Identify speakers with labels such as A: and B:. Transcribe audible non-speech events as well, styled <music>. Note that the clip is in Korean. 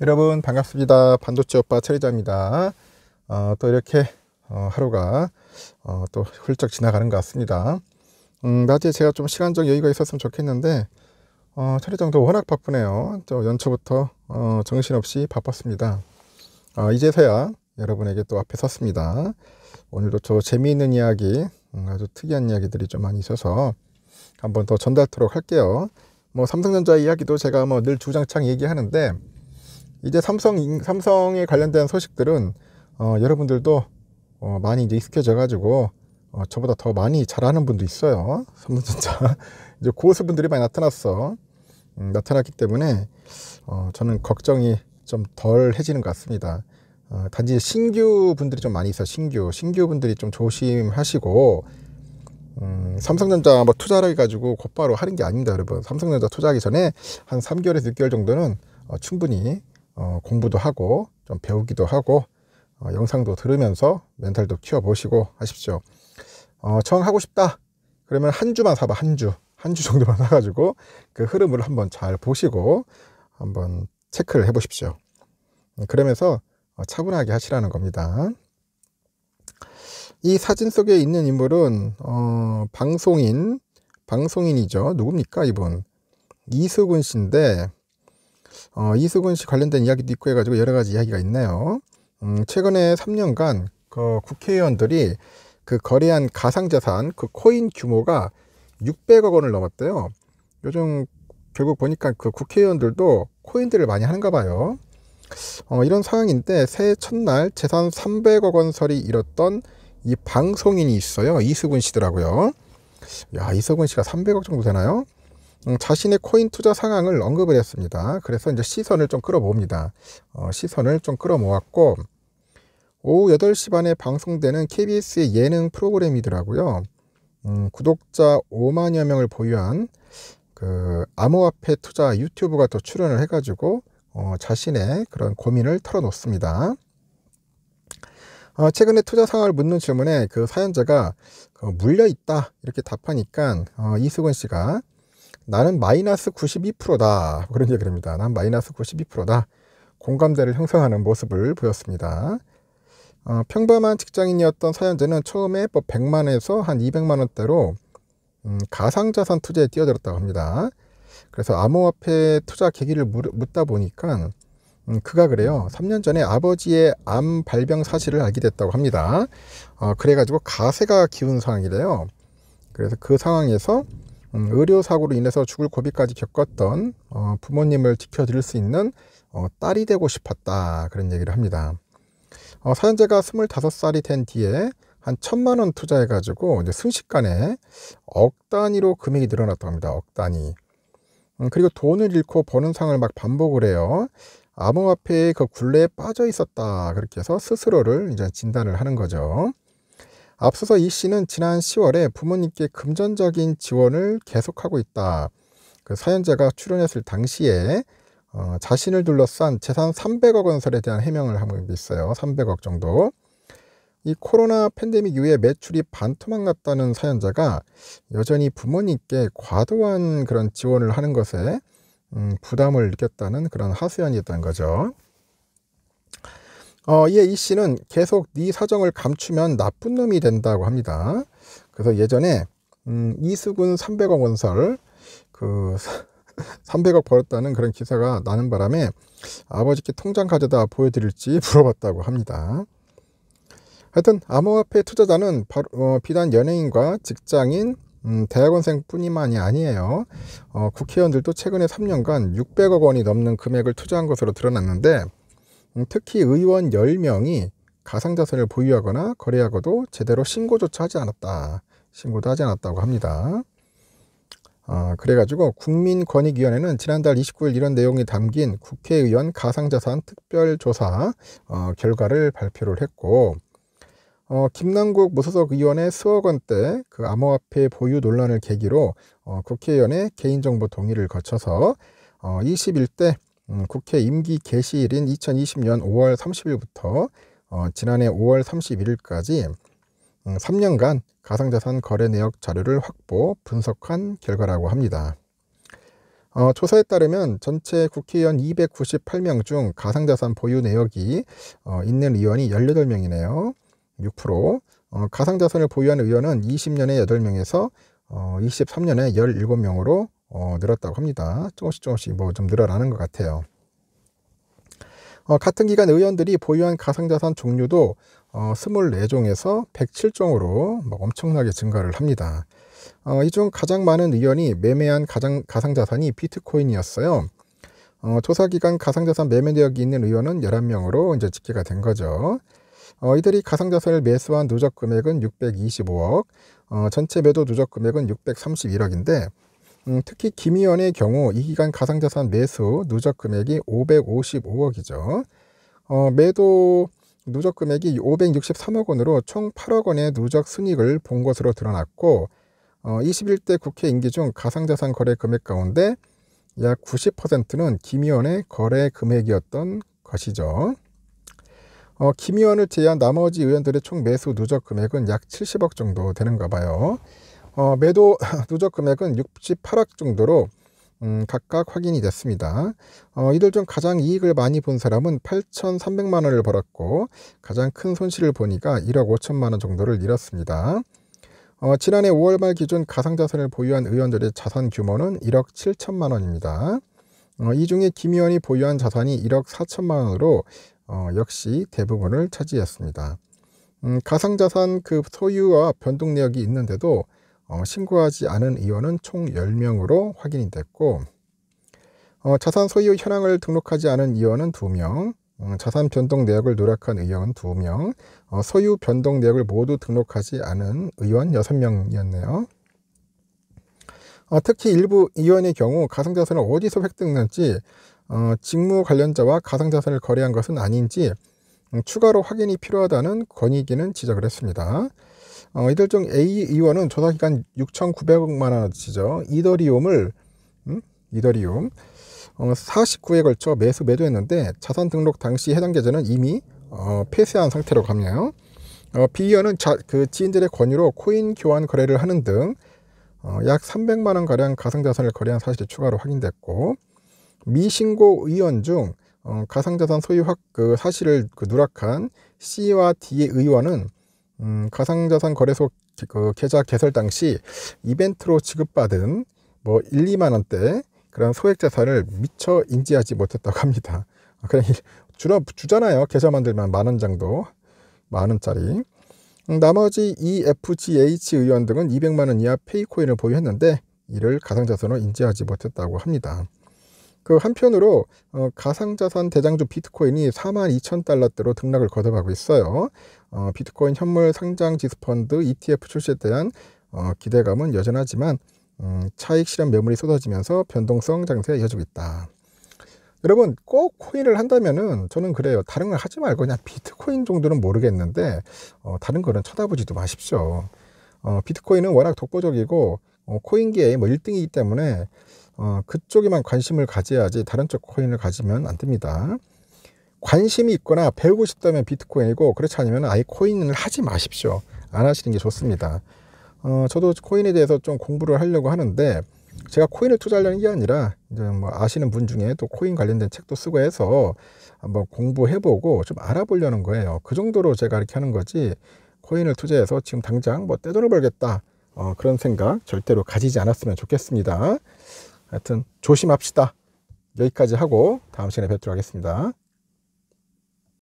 A: 여러분 반갑습니다. 반도체 오빠 체리자입니다. 어, 또 이렇게 어, 하루가 어, 또 훌쩍 지나가는 것 같습니다. 음, 낮에 제가 좀 시간적 여유가 있었으면 좋겠는데 어, 체리장도 워낙 바쁘네요. 또 연초부터 어, 정신없이 바빴습니다. 어, 이제서야 여러분에게 또 앞에 섰습니다. 오늘도 저 재미있는 이야기, 음, 아주 특이한 이야기들이 좀 많이 있어서 한번 더전달하도록 할게요. 뭐 삼성전자 이야기도 제가 뭐 늘 주장창 얘기하는데 이제 삼성, 삼성에 관련된 소식들은 어, 여러분들도 어, 많이 이제 익숙해져 가지고 어, 저보다 더 많이 잘하는 분도 있어요. 삼성전자 <laughs> 이제 고수분들이 많이 나타났어. 음, 나타났기 때문에 어, 저는 걱정이 좀 덜 해지는 것 같습니다. 어, 단지 신규 분들이 좀 많이 있어 신규 신규 분들이 좀 조심하시고 음, 삼성전자 뭐 투자를 해가지고 곧바로 하는 게 아닙니다 여러분 삼성전자 투자하기 전에 한 3개월에서 6개월 정도는 어, 충분히 어, 공부도 하고 좀 배우기도 하고 어, 영상도 들으면서 멘탈도 키워보시고 하십시오. 어, 처음 하고 싶다. 그러면 한 주만 사봐 한 주. 한 주 정도만 <laughs> 사가지고 그 흐름을 한번 잘 보시고 한번 체크를 해보십시오. 음, 그러면서 어, 차분하게 하시라는 겁니다. 이 사진 속에 있는 인물은 어, 방송인, 방송인이죠. 누굽니까 이분? 이수근 씨인데 어, 이수근 씨 관련된 이야기도 있고 해가지고 여러 가지 이야기가 있네요. 음, 최근에 3년간 그 국회의원들이 그 거래한 가상자산 그 코인 규모가 600억 원을 넘었대요. 요즘 결국 보니까 그 국회의원들도 코인들을 많이 하는가 봐요. 어, 이런 상황인데 새해 첫날 재산 300억 원설이 잃었던 이 방송인이 있어요. 이수근 씨더라고요. 야, 이수근 씨가 300억 정도 되나요? 음, 자신의 코인 투자 상황을 언급을 했습니다. 그래서 이제 시선을 좀끌어봅니다 어, 시선을 좀 끌어모았고 오후 8시 반에 방송되는 KBS의 예능 프로그램이더라고요. 음, 구독자 5만여 명을 보유한 그 암호화폐 투자 유튜브가 또 출연을 해가지고 어, 자신의 그런 고민을 털어놓습니다. 어, 최근에 투자 상황을 묻는 질문에 그 사연자가 그 물려있다 이렇게 답하니까 어, 이수근 씨가 나는 마이너스 92%다. 그런 얘기를 합니다. 난 마이너스 92%다. 공감대를 형성하는 모습을 보였습니다. 어, 평범한 직장인이었던 서현재는 처음에 뭐 100만에서 한 200만 원대로 음, 가상자산 투자에 뛰어들었다고 합니다. 그래서 암호화폐 투자 계기를 물, 묻다 보니까 음, 그가 그래요. 3년 전에 아버지의 암 발병 사실을 알게 됐다고 합니다. 어, 그래가지고 가세가 기운 상황이래요. 그래서 그 상황에서 음, 의료 사고로 인해서 죽을 고비까지 겪었던 어, 부모님을 지켜드릴 수 있는 어, 딸이 되고 싶었다 그런 얘기를 합니다. 어, 사연자가 스물다섯 살이된 뒤에 한 천만 원 투자해가지고 이제 순식간에 억 단위로 금액이 늘어났다고 합니다. 억 단위. 음, 그리고 돈을 잃고 버는 상을 막 반복을 해요. 암호화폐의 그 굴레에 빠져 있었다. 그렇게 해서 스스로를 이제 진단을 하는 거죠. 앞서서 이 씨는 지난 10월에 부모님께 금전적인 지원을 계속하고 있다. 그 사연자가 출연했을 당시에 어, 자신을 둘러싼 재산 300억 원설에 대한 해명을 하고 있어요. 300억 정도. 이 코로나 팬데믹 이후에 매출이 반토막 났다는 사연자가 여전히 부모님께 과도한 그런 지원을 하는 것에 음, 부담을 느꼈다는 그런 하소연이었던 거죠. 어, 이에 이 씨는 계속 네 사정을 감추면 나쁜 놈이 된다고 합니다. 그래서 예전에 음, 이수근 300억 원설 그 300억 <laughs> 벌었다는 그런 기사가 나는 바람에 아버지께 통장 가져다 보여드릴지 <laughs> 물어봤다고 합니다. 하여튼 암호화폐 투자자는 바로, 어, 비단 연예인과 직장인, 음, 대학원생뿐만이 아니에요. 어, 국회의원들도 최근에 3년간 600억 원이 넘는 금액을 투자한 것으로 드러났는데 음, 특히 의원 10명이 가상자산을 보유하거나 거래하고도 제대로 신고조차 하지 않았다. 신고도 하지 않았다고 합니다. 아, 그래가지고 국민권익위원회는 지난달 29일 이런 내용이 담긴 국회의원 가상자산 특별조사 어, 결과를 발표를 했고 어, 김남국 무소속 의원의 수억 원대 그 암호화폐 보유 논란을 계기로 어, 국회의원의 개인정보 동의를 거쳐서 어, 21대 음, 국회 임기 개시일인 2020년 5월 30일부터 어, 지난해 5월 31일까지 음, 3년간 가상자산 거래 내역 자료를 확보, 분석한 결과라고 합니다. 어, 조사에 따르면 전체 국회의원 298명 중 가상자산 보유 내역이 어, 있는 의원이 18명이네요. 6%. 어, 가상자산을 보유한 의원은 20년에 8명에서 어, 23년에 17명으로 어, 늘었다고 합니다. 조금씩 조금씩 뭐 좀 늘어나는 것 같아요. 어, 같은 기간 의원들이 보유한 가상자산 종류도 어, 24종에서 107종으로 뭐 엄청나게 증가를 합니다. 어, 이 중 가장 많은 의원이 매매한 가장, 가상자산이 비트코인이었어요. 어, 조사기간 가상자산 매매 내역이 있는 의원은 11명으로 이제 집계가 된 거죠. 어, 이들이 가상자산을 매수한 누적 금액은 625억, 어, 전체 매도 누적 금액은 631억인데 음, 특히 김의원의 경우 이 기간 가상자산 매수 누적 금액이 555억이죠. 어, 매도 누적 금액이 563억 원으로 총 8억 원의 누적 순익을 본 것으로 드러났고 어, 21대 국회 임기 중 가상자산 거래 금액 가운데 약 90%는 김의원의 거래 금액이었던 것이죠. 어, 김의원을 제외한 나머지 의원들의 총 매수 누적 금액은 약 70억 정도 되는가 봐요. 어, 매도 <laughs> 누적 금액은 68억 정도로 음, 각각 확인이 됐습니다. 어, 이들 중 가장 이익을 많이 본 사람은 8,300만 원을 벌었고 가장 큰 손실을 보니까 1억 5천만 원 정도를 잃었습니다. 어, 지난해 5월 말 기준 가상자산을 보유한 의원들의 자산 규모는 1억 7천만 원입니다. 어, 이 중에 김 의원이 보유한 자산이 1억 4천만 원으로 어, 역시 대부분을 차지했습니다. 음, 가상자산 그 소유와 변동내역이 있는데도 어, 신고하지 않은 의원은 총 10명으로 확인이 됐고 어, 자산 소유 현황을 등록하지 않은 의원은 2명, 음, 어, 자산 변동 내역을 누락한 의원 은 2명, 어, 소유 변동 내역을 모두 등록하지 않은 의원 6명이었네요. 어, 특히 일부 의원의 경우 가상자산을 어디서 획득했는지 어, 직무 관련자와 가상자산을 거래한 것은 아닌지 음, 추가로 확인이 필요하다는 권익위는 지적을 했습니다. 어, 이들 중 A 의원은 조사기간 6,900만 원어치죠. 이더리움을 음? 이더리움 어, 49회 걸쳐 매수 매도했는데 자산 등록 당시 해당 계좌는 이미 어, 폐쇄한 상태로 갑니다. 어, B 의원은 자, 그 지인들의 권유로 코인 교환 거래를 하는 등약 어, 300만 원 가량 가상자산을 거래한 사실이 추가로 확인됐고 미신고 의원 중 어, 가상자산 소유 확그 사실을 그 누락한 C와 D 의원은 음, 가상자산 거래소 그 계좌 개설 당시 이벤트로 지급받은 뭐 1, 2만 원대 그런 소액 자산을 미처 인지하지 못했다고 합니다. 아, 그냥 주라 주잖아요. 계좌 만들면 만 원 정도, 만 원짜리. 음, 나머지 EFGH 의원 등은 200만 원 이하 페이코인을 보유했는데 이를 가상자산으로 인지하지 못했다고 합니다. 그 한편으로 어, 가상자산 대장주 비트코인이 4만 2천 달러대로 등락을 거듭하고 있어요. 어, 비트코인 현물 상장 지수펀드 ETF 출시에 대한 어, 기대감은 여전하지만 음, 차익 실현 매물이 쏟아지면서 변동성 장세가 이어지고 있다. 여러분 꼭 코인을 한다면은 저는 그래요. 다른 걸 하지 말고 그냥 비트코인 정도는 모르겠는데 어, 다른 거는 쳐다보지도 마십시오. 어, 비트코인은 워낙 독보적이고 어, 코인계의 뭐 1등이기 때문에 어, 그쪽에만 관심을 가져야지 다른 쪽 코인을 가지면 안 됩니다. 관심이 있거나 배우고 싶다면 비트코인이고 그렇지 않으면 아예 코인을 하지 마십시오. 안 하시는 게 좋습니다. 어, 저도 코인에 대해서 좀 공부를 하려고 하는데 제가 코인을 투자하려는 게 아니라 이제 뭐 아시는 분 중에 또 코인 관련된 책도 쓰고 해서 한번 공부해보고 좀 알아보려는 거예요. 그 정도로 제가 이렇게 하는 거지 코인을 투자해서 지금 당장 뭐 떼돈을 벌겠다 어, 그런 생각 절대로 가지지 않았으면 좋겠습니다. 하여튼 조심합시다. 여기까지 하고 다음 시간에 뵙도록 하겠습니다.